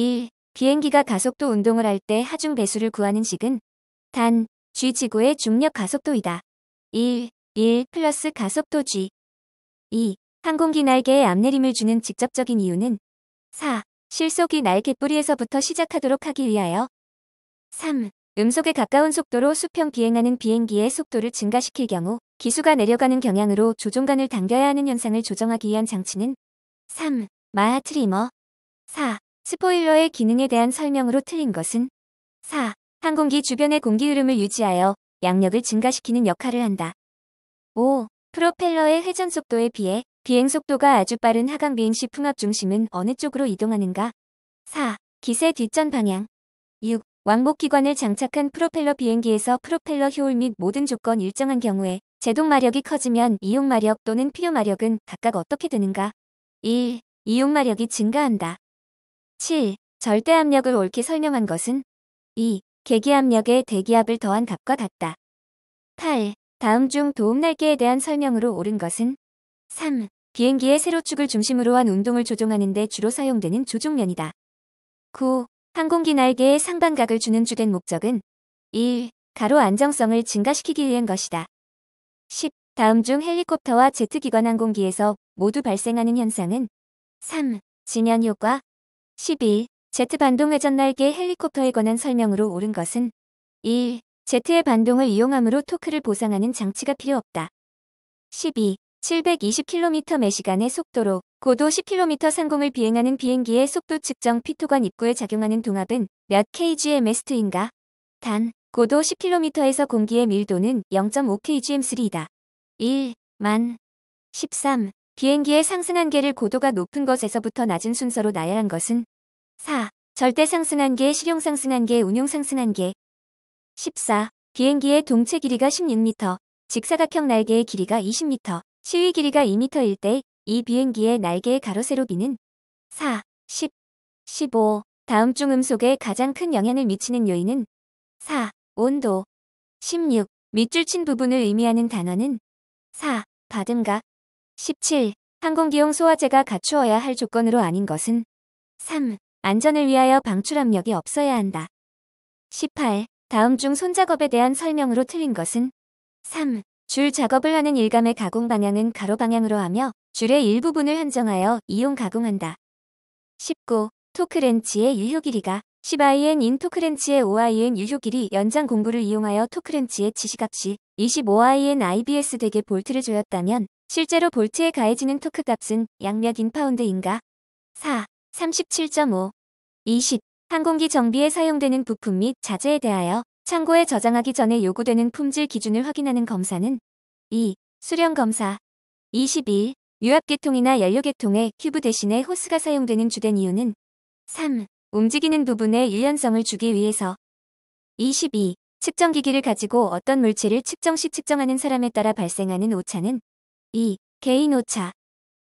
1. 비행기가 가속도 운동을 할 때 하중 배수를 구하는 식은 단 g 지구의 중력 가속도이다. 1. 1 플러스 가속도 g 2. 항공기 날개에 앞내림을 주는 직접적인 이유는 4. 실속이 날개 뿌리에서부터 시작하도록 하기 위하여 3. 음속에 가까운 속도로 수평 비행하는 비행기의 속도를 증가시킬 경우 기수가 내려가는 경향으로 조종간을 당겨야 하는 현상을 조정하기 위한 장치는 3. 마하 트리머 4. 스포일러의 기능에 대한 설명으로 틀린 것은 4. 항공기 주변의 공기 흐름을 유지하여 양력을 증가시키는 역할을 한다. 5. 프로펠러의 회전 속도에 비해 비행 속도가 아주 빠른 하강 비행 시 풍압 중심은 어느 쪽으로 이동하는가? 4. 기세 뒷전 방향 6. 왕복 기관을 장착한 프로펠러 비행기에서 프로펠러 효율 및 모든 조건 일정한 경우에 제동 마력이 커지면 이용 마력 또는 필요 마력은 각각 어떻게 되는가? 1. 이용 마력이 증가한다. 7. 절대 압력을 옳게 설명한 것은 2. 계기 압력의 대기압을 더한 값과 같다. 8. 다음 중 도움 날개에 대한 설명으로 옳은 것은 3. 비행기의 세로축을 중심으로 한 운동을 조종하는 데 주로 사용되는 조종면이다. 9. 항공기 날개의 상반각을 주는 주된 목적은 1. 가로 안정성을 증가시키기 위한 것이다. 10. 다음 중 헬리콥터와 제트기관 항공기에서 모두 발생하는 현상은 3. 진연 효과, 12. 제트 반동 회전 날개 헬리콥터에 관한 설명으로 옳은 것은 1. 제트의 반동을 이용함으로 토크를 보상하는 장치가 필요 없다. 12. 720km/시간의 매 속도로 고도 10km 상공을 비행하는 비행기의 속도 측정 피토관 입구에 작용하는 동압은 몇 kgms2인가? 단, 고도 10km에서 공기의 밀도는 0.5kgms3이다. 1. 만 13. 비행기의 상승 한계를 고도가 높은 것에서부터 낮은 순서로 나열한 것은 4. 절대 상승 한계, 실용 상승 한계, 운용 상승 한계 14. 비행기의 동체 길이가 16m, 직사각형 날개의 길이가 20m, 시위 길이가 2m일 때 이 비행기의 날개의 가로세로비는 4, 10, 15. 다음 중 음속에 가장 큰 영향을 미치는 요인은 4. 온도 16. 밑줄 친 부분을 의미하는 단어는 4. 받음각 17. 항공기용 소화제가 갖추어야 할 조건으로 아닌 것은 3. 안전을 위하여 방출 압력이 없어야 한다. 18. 다음 중 손작업에 대한 설명으로 틀린 것은 3. 줄 작업을 하는 일감의 가공 방향은 가로 방향으로 하며 줄의 일부분을 한정하여 이용 가공한다. 19. 토크렌치의 유효 길이가 10IN인 토크렌치의 5IN 유효 길이 연장 공구를 이용하여 토크렌치의 지시값이 25IN IBS 되게 볼트를 조였다면 실제로 볼트에 가해지는 토크 값은 양몇 인파운드인가? 4. 37.5. 20. 항공기 정비에 사용되는 부품 및 자재에 대하여 창고에 저장하기 전에 요구되는 품질 기준을 확인하는 검사는 2. 수령 검사. 21. 유압계통이나 연료계통에 큐브 대신에 호스가 사용되는 주된 이유는 3. 움직이는 부분에 일련성을 주기 위해서 22. 측정기기를 가지고 어떤 물체를 측정 시 측정하는 사람에 따라 발생하는 오차는 2. 개인 오차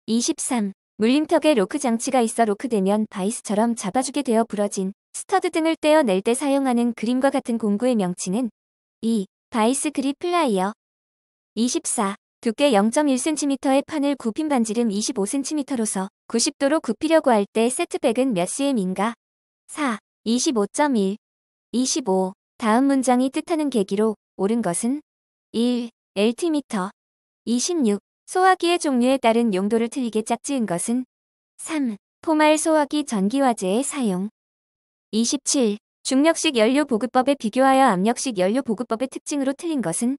23. 물림턱에 로크 장치가 있어 로크되면 바이스처럼 잡아주게 되어 부러진 스터드 등을 떼어낼 때 사용하는 그림과 같은 공구의 명칭은 2. 바이스 그립 플라이어 24. 두께 0.1cm의 판을 굽힌 반지름 25cm로서 90도로 굽히려고 할 때 세트백은 몇 cm인가? 4. 25.1 25. 다음 문장이 뜻하는 계기로 옳은 것은 1. 엘티미터 26. 소화기의 종류에 따른 용도를 틀리게 짝지은 것은 3. 포말 소화기 전기화제의 사용 27. 중력식 연료 보급법에 비교하여 압력식 연료 보급법의 특징으로 틀린 것은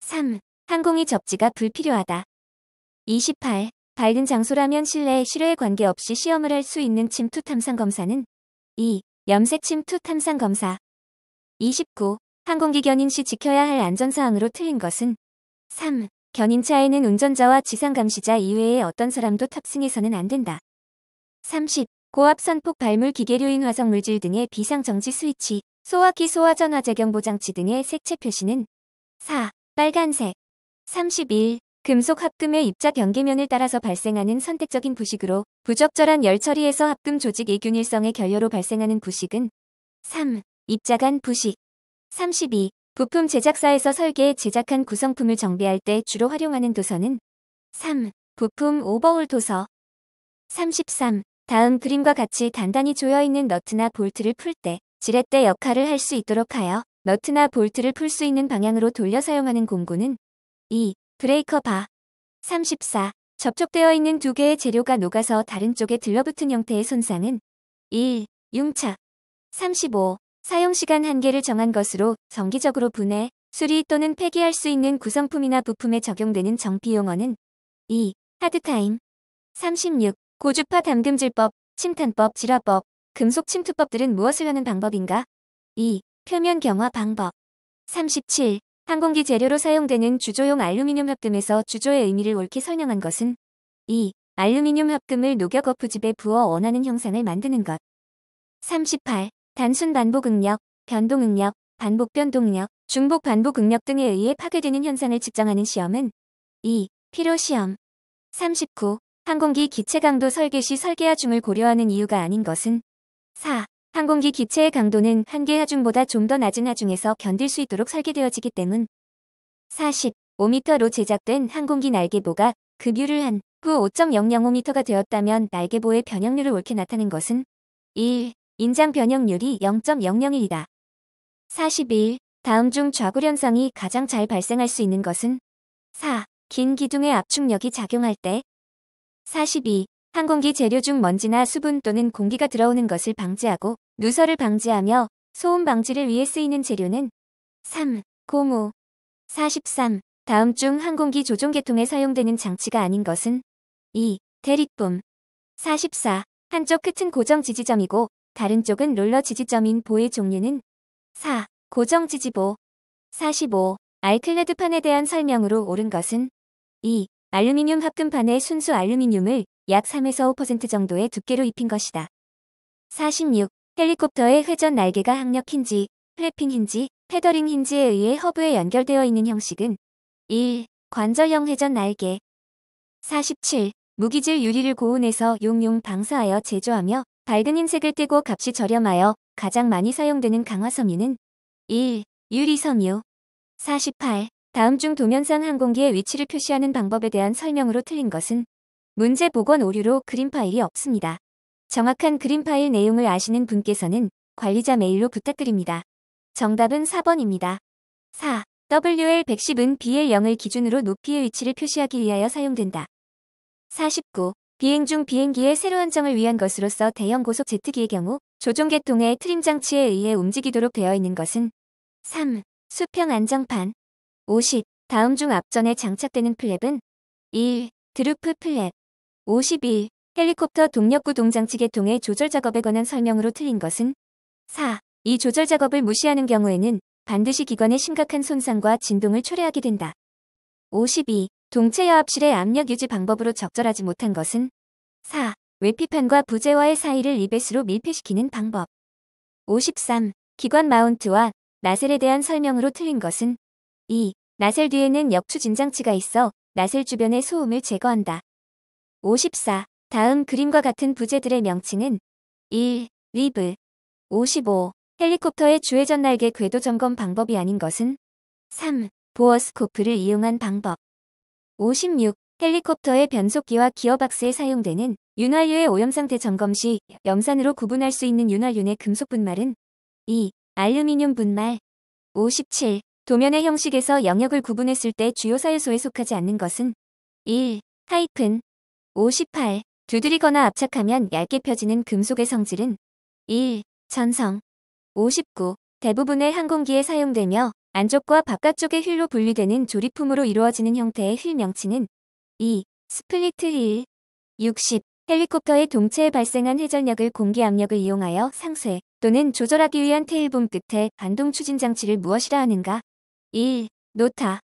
3. 항공이 접지가 불필요하다. 28. 밝은 장소라면 실내 실외에 관계없이 시험을 할 수 있는 침투 탐상 검사는 2. 염색 침투 탐상 검사 29. 항공기견인 시 지켜야 할 안전사항으로 틀린 것은 3. 견인차에는 운전자와 지상감시자 이외의 어떤 사람도 탑승해서는 안 된다. 30. 고압선폭 발물 기계류인 화성 물질 등의 비상정지 스위치, 소화기 소화전화재경보장치 등의 색채 표시는 4. 빨간색 31. 금속 합금의 입자 경계면을 따라서 발생하는 선택적인 부식으로 부적절한 열 처리에서 합금 조직 이균일성의 결여로 발생하는 부식은 3. 입자 간 부식 32. 부품 제작사에서 설계, 제작한 구성품을 정비할 때 주로 활용하는 도서는 3. 부품 오버홀 도서 33. 다음 그림과 같이 단단히 조여있는 너트나 볼트를 풀 때 지렛대 역할을 할 수 있도록 하여 너트나 볼트를 풀 수 있는 방향으로 돌려 사용하는 공구는 2. 브레이커 바 34. 접촉되어 있는 두 개의 재료가 녹아서 다른 쪽에 들러붙은 형태의 손상은 1. 융착 35. 사용시간 한계를 정한 것으로 정기적으로 분해, 수리 또는 폐기할 수 있는 구성품이나 부품에 적용되는 정비 용어는 2. 하드타임 36. 고주파 담금질법, 침탄법, 질화법, 금속 침투법들은 무엇을 하는 방법인가? 2. 표면 경화 방법 37. 항공기 재료로 사용되는 주조용 알루미늄 합금에서 주조의 의미를 옳게 설명한 것은 2. 알루미늄 합금을 녹여 거푸집에 부어 원하는 형상을 만드는 것 38. 단순 반복 응력, 변동 응력, 반복 변동 응력, 중복 반복 응력 등에 의해 파괴되는 현상을 측정하는 시험은 2. 피로시험 39. 항공기 기체 강도 설계 시 설계 하중을 고려하는 이유가 아닌 것은 4. 항공기 기체의 강도는 한개 하중보다 좀 더 낮은 하중에서 견딜 수 있도록 설계되어지기 때문 40. 5m로 제작된 항공기 날개보가 급유를 한 후 5.005m가 되었다면 날개보의 변형률을 옳게 나타낸 것은 1. 인장 변형률이 0.001이다. 42. 다음 중 좌굴현상이 가장 잘 발생할 수 있는 것은 4. 긴 기둥의 압축력이 작용할 때 42. 항공기 재료 중 먼지나 수분 또는 공기가 들어오는 것을 방지하고 누설을 방지하며 소음 방지를 위해 쓰이는 재료는 3. 고무 43. 다음 중 항공기 조종계통에 사용되는 장치가 아닌 것은 2. 대립붐 44. 한쪽 끝은 고정 지지점이고 다른 쪽은 롤러 지지점인 보의 종류는 4. 고정 지지보 45. 알클레드판에 대한 설명으로 옳은 것은 2. 알루미늄 합금판에 순수 알루미늄을 약 3에서 5% 정도의 두께로 입힌 것이다. 46. 헬리콥터의 회전 날개가 항력 힌지, 플래핑 힌지, 페더링 힌지에 의해 허브에 연결되어 있는 형식은 1. 관절형 회전 날개 47. 무기질 유리를 고온해서 용용 방사하여 제조하며 밝은 흰색을 띠고 값이 저렴하여 가장 많이 사용되는 강화섬유는 1. 유리섬유 48. 다음 중 도면상 항공기의 위치를 표시하는 방법에 대한 설명으로 틀린 것은 문제 복원 오류로 그림 파일이 없습니다. 정확한 그림 파일 내용을 아시는 분께서는 관리자 메일로 부탁드립니다. 정답은 4번입니다. 4. WL110은 BL0을 기준으로 높이의 위치를 표시하기 위하여 사용된다. 49. 비행 중 비행기의 세로 안정을 위한 것으로서 대형 고속 제트기의 경우 조종 계통의 트림 장치에 의해 움직이도록 되어 있는 것은 3. 수평 안정판 50. 다음 중 앞전에 장착되는 플랩은 1. 드루프 플랩 51. 헬리콥터 동력구 동장치 계통의 조절 작업에 관한 설명으로 틀린 것은 4. 이 조절 작업을 무시하는 경우에는 반드시 기관에 심각한 손상과 진동을 초래하게 된다. 52. 동체여합실의 압력 유지 방법으로 적절하지 못한 것은 4. 외피판과 부재와의 사이를 2배수로 밀폐시키는 방법 53. 기관 마운트와 나셀에 대한 설명으로 틀린 것은 2. 나셀 뒤에는 역추진 장치가 있어 나셀 주변의 소음을 제거한다. 54. 다음 그림과 같은 부재들의 명칭은 1. 리브 55. 헬리콥터의 주회전 날개 궤도 점검 방법이 아닌 것은 3. 보어스코프를 이용한 방법 56. 헬리콥터의 변속기와 기어박스에 사용되는 윤활유의 오염상태 점검 시 염산으로 구분할 수 있는 윤활유의 금속 분말은 2. 알루미늄 분말 57. 도면의 형식에서 영역을 구분했을 때 주요 사유소에 속하지 않는 것은 1. 하이픈 58. 두드리거나 압착하면 얇게 펴지는 금속의 성질은 1. 전성 59. 대부분의 항공기에 사용되며 안쪽과 바깥쪽의 휠로 분리되는 조립품으로 이루어지는 형태의 휠 명칭은 2. 스플리트 휠 60. 헬리콥터의 동체에 발생한 회전력을 공기 압력을 이용하여 상쇄 또는 조절하기 위한 테일봄 끝에 반동 추진 장치를 무엇이라 하는가? 1. 노타